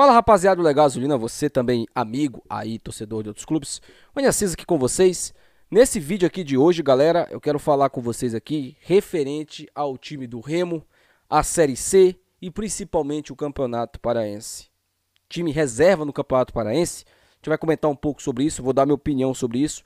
Fala rapaziada do Legal Azulina, você também amigo aí, torcedor de outros clubes. Olha Assis aqui com vocês. Nesse vídeo aqui de hoje, galera, eu quero falar com vocês aqui referente ao time do Remo, a Série C e principalmente o Campeonato Paraense. Time reserva no Campeonato Paraense. A gente vai comentar um pouco sobre isso, vou dar minha opinião sobre isso.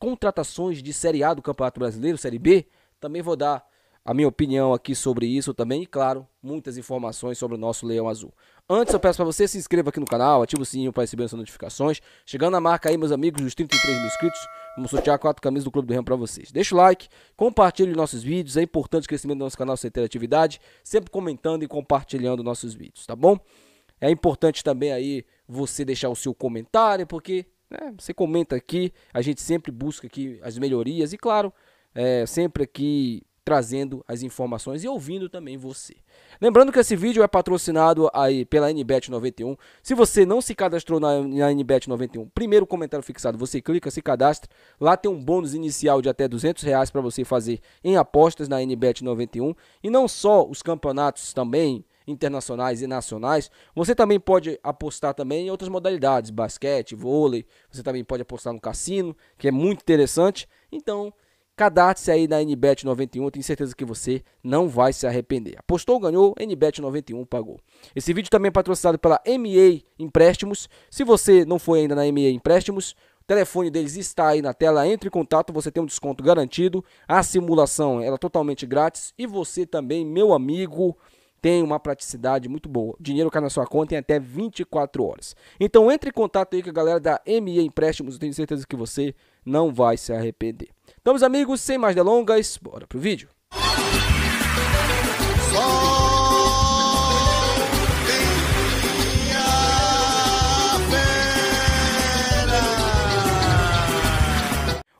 Contratações de Série A do Campeonato Brasileiro, Série B, também vou dar a minha opinião aqui sobre isso também e, claro, muitas informações sobre o nosso Leão Azul. Antes, eu peço para você se inscreva aqui no canal, ative o sininho para receber as notificações. Chegando na marca aí, meus amigos, dos 33 mil inscritos, vamos sortear quatro camisas do Clube do Remo para vocês. Deixa o like, compartilhe nossos vídeos, é importante o crescimento do nosso canal sem interatividade, sempre comentando e compartilhando nossos vídeos, tá bom? É importante também aí você deixar o seu comentário, porque né, você comenta aqui, a gente sempre busca aqui as melhorias e, claro, é, sempre aqui trazendo as informações e ouvindo também você. Lembrando que esse vídeo é patrocinado aí pela NBet 91. Se você não se cadastrou na, na NBet 91, primeiro comentário fixado, você clica, se cadastra. Lá tem um bônus inicial de até 200 reais para você fazer em apostas na NBet 91. E não só os campeonatos também, internacionais e nacionais. Você também pode apostar também em outras modalidades, basquete, vôlei, você também pode apostar no cassino, que é muito interessante. Então, Cadastre-se aí na NBET 91, tenho certeza que você não vai se arrepender. Apostou, ganhou, NBET 91 pagou. Esse vídeo também é patrocinado pela MA Empréstimos. Se você não foi ainda na MA Empréstimos, o telefone deles está aí na tela, entre em contato, você tem um desconto garantido. A simulação é totalmente grátis e você também, meu amigo, tem uma praticidade muito boa. O dinheiro cai na sua conta em até 24 horas. Então entre em contato aí com a galera da MA Empréstimos, eu tenho certeza que você não vai se arrepender. Então, meus amigos, sem mais delongas, bora pro vídeo. Só...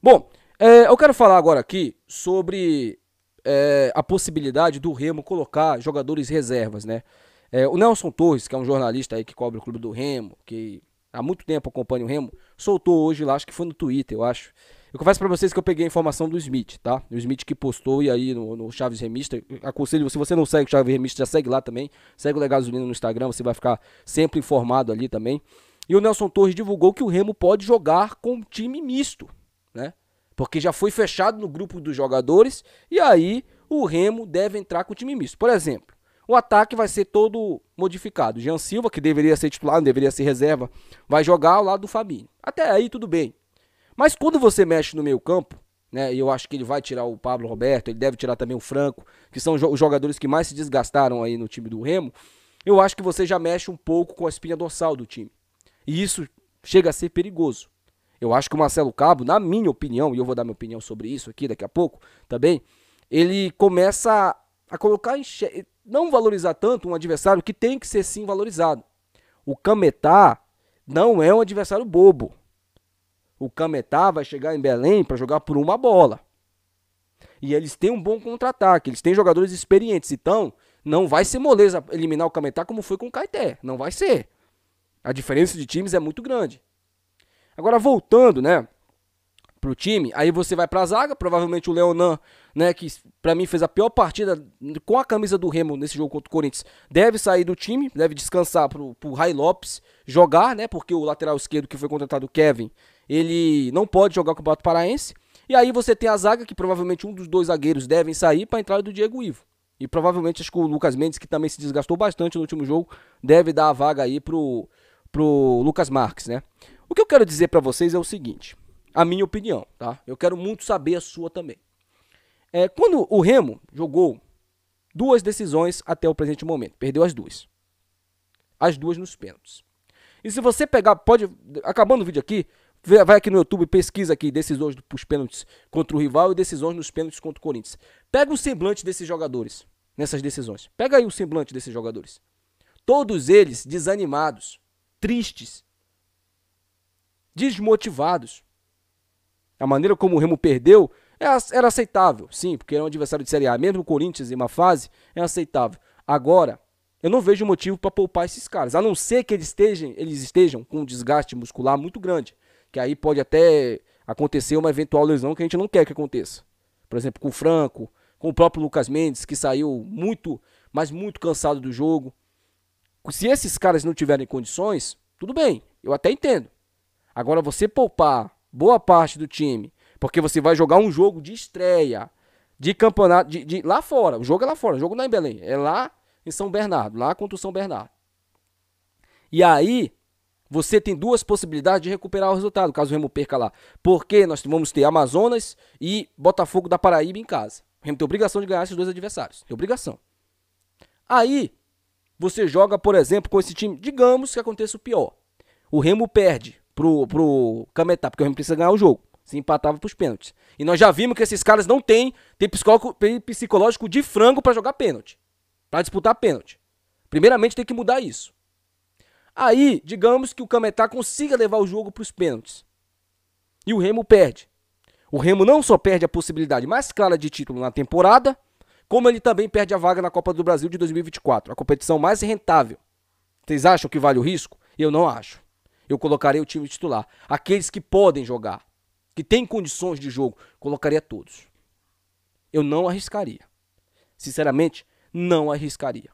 Bom, é, eu quero falar agora aqui sobre é, a possibilidade do Remo colocar jogadores reservas, né? É, o Nelson Torres, que é um jornalista aí que cobre o clube do Remo, que há muito tempo acompanha o Remo, soltou hoje lá, acho que foi no Twitter, eu acho, eu confesso para vocês que eu peguei a informação do Smith, tá? O Smith que postou e aí no, no Chaves Remista. Aconselho, se você não segue o Chaves Remista, já segue lá também. Segue o Legasolino no Instagram, você vai ficar sempre informado ali também. E o Nelson Torres divulgou que o Remo pode jogar com um time misto, né? Porque já foi fechado no grupo dos jogadores e aí o Remo deve entrar com o time misto. Por exemplo, o ataque vai ser todo modificado. Jean Silva, que deveria ser titular, não deveria ser reserva, vai jogar ao lado do Fabinho. Até aí tudo bem. Mas quando você mexe no meio campo, né? E eu acho que ele vai tirar o Pablo Roberto, ele deve tirar também o Franco, que são os jogadores que mais se desgastaram aí no time do Remo. Eu acho que você já mexe um pouco com a espinha dorsal do time. E isso chega a ser perigoso. Eu acho que o Marcelo Cabo, na minha opinião, e eu vou dar minha opinião sobre isso aqui daqui a pouco também, ele começa a colocar em che... não valorizar tanto um adversário que tem que ser sim valorizado. O Cametá não é um adversário bobo. O Cametá vai chegar em Belém para jogar por uma bola. E eles têm um bom contra-ataque, eles têm jogadores experientes. Então, não vai ser moleza eliminar o Cametá como foi com o Caeté. Não vai ser. A diferença de times é muito grande. Agora, voltando, né? Pro time, aí você vai pra zaga, provavelmente o Leonan, né, que para mim fez a pior partida com a camisa do Remo nesse jogo contra o Corinthians, deve sair do time, deve descansar pro, pro Rai Lopes jogar, né, porque o lateral esquerdo que foi contratado, o Kevin, ele não pode jogar o Campeonato Paraense. E aí você tem a zaga, que provavelmente um dos dois zagueiros devem sair para a entrada do Diego Ivo. E provavelmente acho que o Lucas Mendes, que também se desgastou bastante no último jogo, deve dar a vaga aí pro, pro Lucas Marques, né? O que eu quero dizer para vocês é o seguinte, a minha opinião, tá? Eu quero muito saber a sua também. É, quando o Remo jogou duas decisões até o presente momento, perdeu as duas. As duas nos pênaltis. E se você pegar, pode, acabando o vídeo aqui, Vai aqui no YouTube, e pesquisa aqui decisões dos pênaltis contra o rival e decisões nos pênaltis contra o Corinthians. Pega o semblante desses jogadores nessas decisões. Pega aí o semblante desses jogadores. Todos eles desanimados, tristes, desmotivados. A maneira como o Remo perdeu é era aceitável, sim, porque era um adversário de Série A. Mesmo o Corinthians em uma fase, é aceitável. Agora, eu não vejo motivo para poupar esses caras, a não ser que eles estejam, eles estejam com um desgaste muscular muito grande que aí pode até acontecer uma eventual lesão que a gente não quer que aconteça. Por exemplo, com o Franco, com o próprio Lucas Mendes, que saiu muito, mas muito cansado do jogo. Se esses caras não tiverem condições, tudo bem, eu até entendo. Agora, você poupar boa parte do time, porque você vai jogar um jogo de estreia, de campeonato, de, de lá fora, o jogo é lá fora, o jogo não é em Belém, é lá em São Bernardo, lá contra o São Bernardo. E aí, você tem duas possibilidades de recuperar o resultado, caso o Remo perca lá. Porque nós vamos ter Amazonas e Botafogo da Paraíba em casa. O Remo tem obrigação de ganhar esses dois adversários. Tem obrigação. Aí, você joga, por exemplo, com esse time, digamos que aconteça o pior. O Remo perde pro, pro Cametá, porque o Remo precisa ganhar o jogo. Se empatava pros pênaltis. E nós já vimos que esses caras não têm, têm psicológico de frango para jogar pênalti. para disputar pênalti. Primeiramente tem que mudar isso. Aí, digamos que o Cametá consiga levar o jogo para os pênaltis. E o Remo perde. O Remo não só perde a possibilidade mais clara de título na temporada, como ele também perde a vaga na Copa do Brasil de 2024, a competição mais rentável. Vocês acham que vale o risco? Eu não acho. Eu colocarei o time titular. Aqueles que podem jogar, que têm condições de jogo, colocaria todos. Eu não arriscaria. Sinceramente, não arriscaria.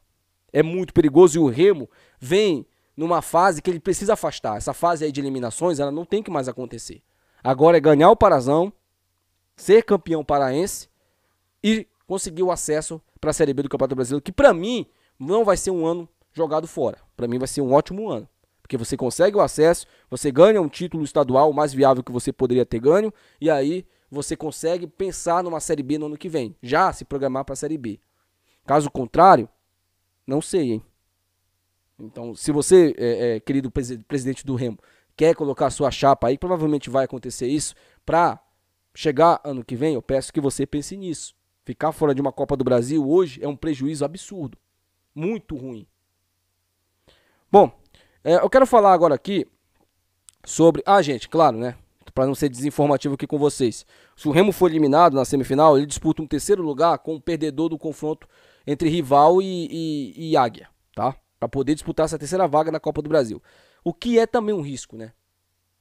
É muito perigoso e o Remo vem numa fase que ele precisa afastar. Essa fase aí de eliminações, ela não tem que mais acontecer. Agora é ganhar o Parazão, ser campeão paraense e conseguir o acesso para a Série B do Campeonato Brasileiro, que para mim não vai ser um ano jogado fora. Para mim vai ser um ótimo ano, porque você consegue o acesso, você ganha um título estadual mais viável que você poderia ter ganho e aí você consegue pensar numa Série B no ano que vem, já se programar para a Série B. Caso contrário, não sei, hein? Então, se você, é, é, querido presidente do Remo, quer colocar sua chapa aí, provavelmente vai acontecer isso, para chegar ano que vem, eu peço que você pense nisso. Ficar fora de uma Copa do Brasil hoje é um prejuízo absurdo. Muito ruim. Bom, é, eu quero falar agora aqui sobre. Ah, gente, claro, né? Para não ser desinformativo aqui com vocês. Se o Remo for eliminado na semifinal, ele disputa um terceiro lugar com o perdedor do confronto entre rival e, e, e águia, tá? para poder disputar essa terceira vaga na Copa do Brasil. O que é também um risco, né?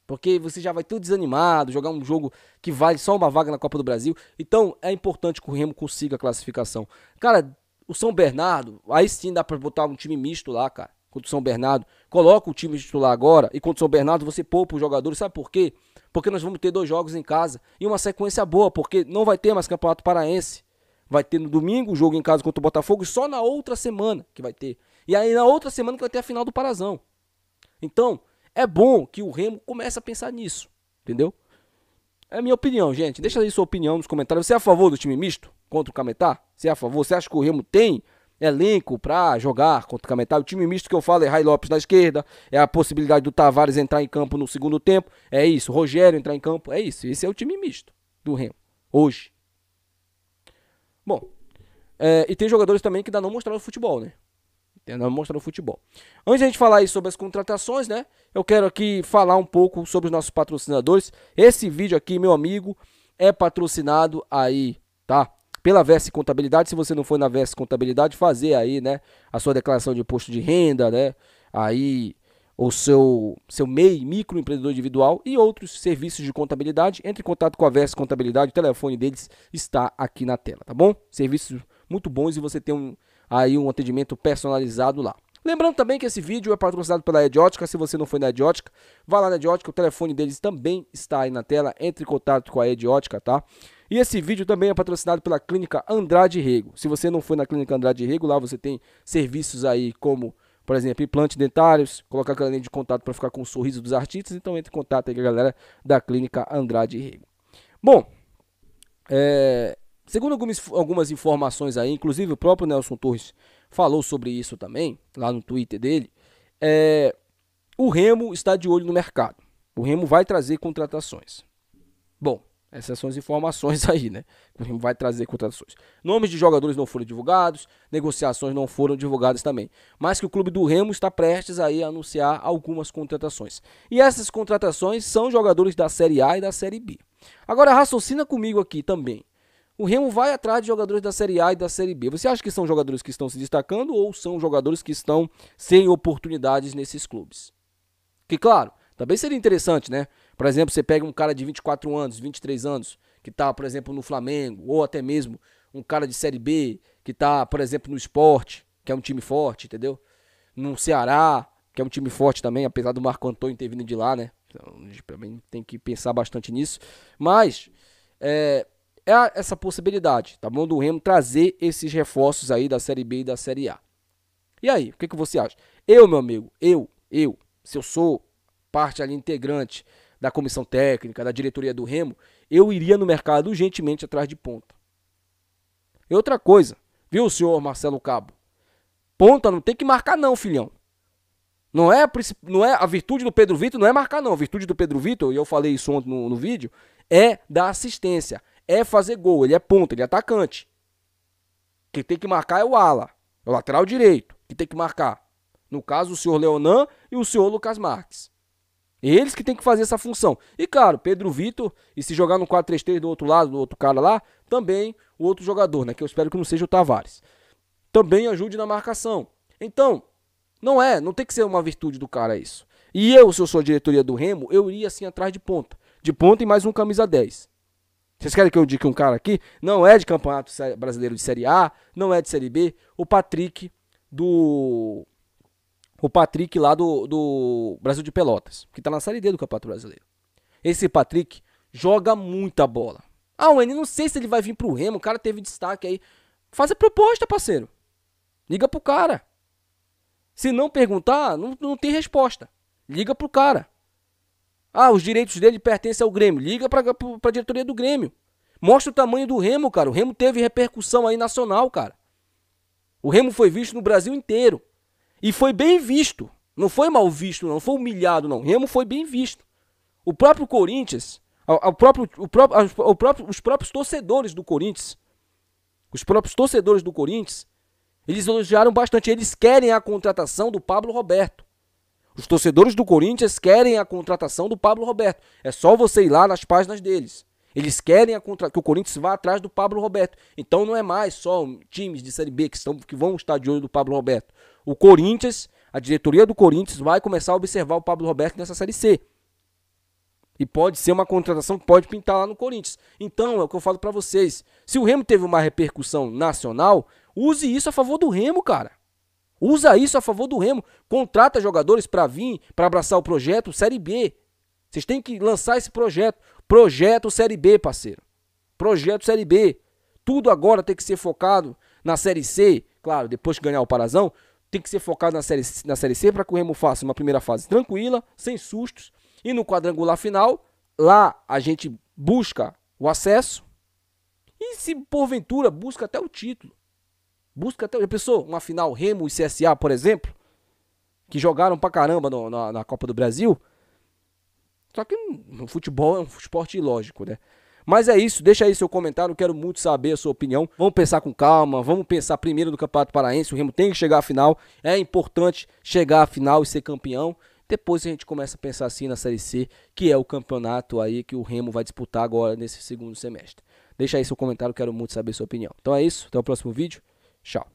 Porque você já vai todo desanimado, jogar um jogo que vale só uma vaga na Copa do Brasil. Então é importante que o Remo consiga a classificação. Cara, o São Bernardo, aí sim dá para botar um time misto lá, cara. Contra o São Bernardo, coloca o time titular agora e contra o São Bernardo você poupa os jogadores, sabe por quê? Porque nós vamos ter dois jogos em casa e uma sequência boa, porque não vai ter mais Campeonato Paraense. Vai ter no domingo o jogo em casa contra o Botafogo e só na outra semana que vai ter. E aí na outra semana que vai ter a final do Parazão. Então, é bom que o Remo comece a pensar nisso, entendeu? É a minha opinião, gente. Deixa aí sua opinião nos comentários. Você é a favor do time misto contra o Cametá? Você é a favor? Você acha que o Remo tem elenco para jogar contra o Cametá? O time misto que eu falo é Rai Lopes na esquerda, é a possibilidade do Tavares entrar em campo no segundo tempo, é isso. Rogério entrar em campo, é isso. Esse é o time misto do Remo, hoje. Bom, é, e tem jogadores também que ainda não mostraram futebol, né? demonstra no futebol. Antes de a gente falar aí sobre as contratações, né? Eu quero aqui falar um pouco sobre os nossos patrocinadores. Esse vídeo aqui, meu amigo, é patrocinado aí, tá? Pela Verse Contabilidade. Se você não for na Verse Contabilidade, fazer aí, né? A sua declaração de imposto de renda, né? Aí o seu, seu MEI, microempreendedor individual e outros serviços de contabilidade, entre em contato com a Versa Contabilidade, o telefone deles está aqui na tela, tá bom? Serviços muito bons e você tem um, aí um atendimento personalizado lá. Lembrando também que esse vídeo é patrocinado pela Ediótica. Se você não foi na Ediótica, vá lá na Ediótica. O telefone deles também está aí na tela. Entre em contato com a Ediótica, tá? E esse vídeo também é patrocinado pela Clínica Andrade Rego. Se você não foi na Clínica Andrade Rego, lá você tem serviços aí como, por exemplo, implantes dentários, colocar aquela linha de contato para ficar com o sorriso dos artistas. Então entre em contato aí com a galera da Clínica Andrade Rego. Bom, é, Segundo algumas, algumas informações aí, inclusive o próprio Nelson Torres falou sobre isso também, lá no Twitter dele, é, o Remo está de olho no mercado. O Remo vai trazer contratações. Bom, essas são as informações aí, né? O Remo vai trazer contratações. Nomes de jogadores não foram divulgados, negociações não foram divulgadas também. Mas que o clube do Remo está prestes aí a anunciar algumas contratações. E essas contratações são jogadores da Série A e da Série B. Agora raciocina comigo aqui também. O Remo vai atrás de jogadores da Série A e da Série B. Você acha que são jogadores que estão se destacando ou são jogadores que estão sem oportunidades nesses clubes? Que, claro, também seria interessante, né? Por exemplo, você pega um cara de 24 anos, 23 anos, que está, por exemplo, no Flamengo, ou até mesmo um cara de Série B, que está, por exemplo, no esporte, que é um time forte, entendeu? No Ceará, que é um time forte também, apesar do Marco Antônio ter vindo de lá, né? Então, a gente também tem que pensar bastante nisso. Mas, é, é essa possibilidade, tá bom? Do Remo trazer esses reforços aí da Série B e da Série A. E aí, o que, que você acha? Eu, meu amigo, eu, eu, se eu sou parte ali integrante da comissão técnica, da diretoria do Remo, eu iria no mercado urgentemente atrás de ponta. E outra coisa, viu, senhor Marcelo Cabo? Ponta não tem que marcar não, filhão. Não é, a, não é a virtude do Pedro Vitor não é marcar não. A virtude do Pedro Vitor, e eu falei isso ontem no, no vídeo, é da assistência é fazer gol. Ele é ponta, ele é atacante. Quem tem que marcar é o ala, é o lateral direito, que tem que marcar. No caso, o senhor Leonan e o senhor Lucas Marques. Eles que tem que fazer essa função. E claro, Pedro Vitor, e se jogar no 4-3-3 do outro lado, do outro cara lá, também o outro jogador, né? Que eu espero que não seja o Tavares. Também ajude na marcação. Então, não é, não tem que ser uma virtude do cara isso. E eu, se eu sou a diretoria do Remo, eu iria assim atrás de ponta. De ponta e mais um camisa 10. Vocês querem que eu indique um cara aqui? Não é de Campeonato Brasileiro de Série A, não é de Série B. O Patrick do. O Patrick lá do, do Brasil de Pelotas, que tá na Série D do Campeonato Brasileiro. Esse Patrick joga muita bola. Ah, o N, não sei se ele vai vir pro Remo, o cara teve destaque aí. Faz a proposta, parceiro. Liga pro cara. Se não perguntar, não, não tem resposta. Liga pro cara. Ah, os direitos dele pertencem ao Grêmio. Liga para a diretoria do Grêmio. Mostra o tamanho do Remo, cara. O Remo teve repercussão aí nacional, cara. O Remo foi visto no Brasil inteiro. E foi bem visto. Não foi mal visto, não. Foi humilhado, não. O Remo foi bem visto. O próprio Corinthians, o próprio, o próprio, o próprio, os próprios torcedores do Corinthians, os próprios torcedores do Corinthians, eles elogiaram bastante. Eles querem a contratação do Pablo Roberto. Os torcedores do Corinthians querem a contratação do Pablo Roberto. É só você ir lá nas páginas deles. Eles querem contra... que o Corinthians vá atrás do Pablo Roberto. Então não é mais só times de Série B que, estão... que vão estar de olho do Pablo Roberto. O Corinthians, a diretoria do Corinthians, vai começar a observar o Pablo Roberto nessa Série C. E pode ser uma contratação que pode pintar lá no Corinthians. Então, é o que eu falo para vocês. Se o Remo teve uma repercussão nacional, use isso a favor do Remo, cara. Usa isso a favor do Remo. Contrata jogadores para vir, para abraçar o projeto Série B. Vocês têm que lançar esse projeto. Projeto Série B, parceiro. Projeto Série B. Tudo agora tem que ser focado na Série C. Claro, depois que ganhar o Parazão, tem que ser focado na Série, C, na série C para que o Remo faça uma primeira fase tranquila, sem sustos. E no quadrangular final, lá a gente busca o acesso. E se porventura busca até o título. Busca até. Já pensou? Uma final Remo e CSA, por exemplo? Que jogaram pra caramba no, na, na Copa do Brasil. Só que hum, o futebol é um esporte ilógico, né? Mas é isso, deixa aí seu comentário, quero muito saber a sua opinião. Vamos pensar com calma, vamos pensar primeiro no Campeonato Paraense, o Remo tem que chegar à final, é importante chegar à final e ser campeão. Depois a gente começa a pensar assim na Série C, que é o campeonato aí que o Remo vai disputar agora nesse segundo semestre. Deixa aí seu comentário, quero muito saber a sua opinião. Então é isso, até o próximo vídeo. Shaw.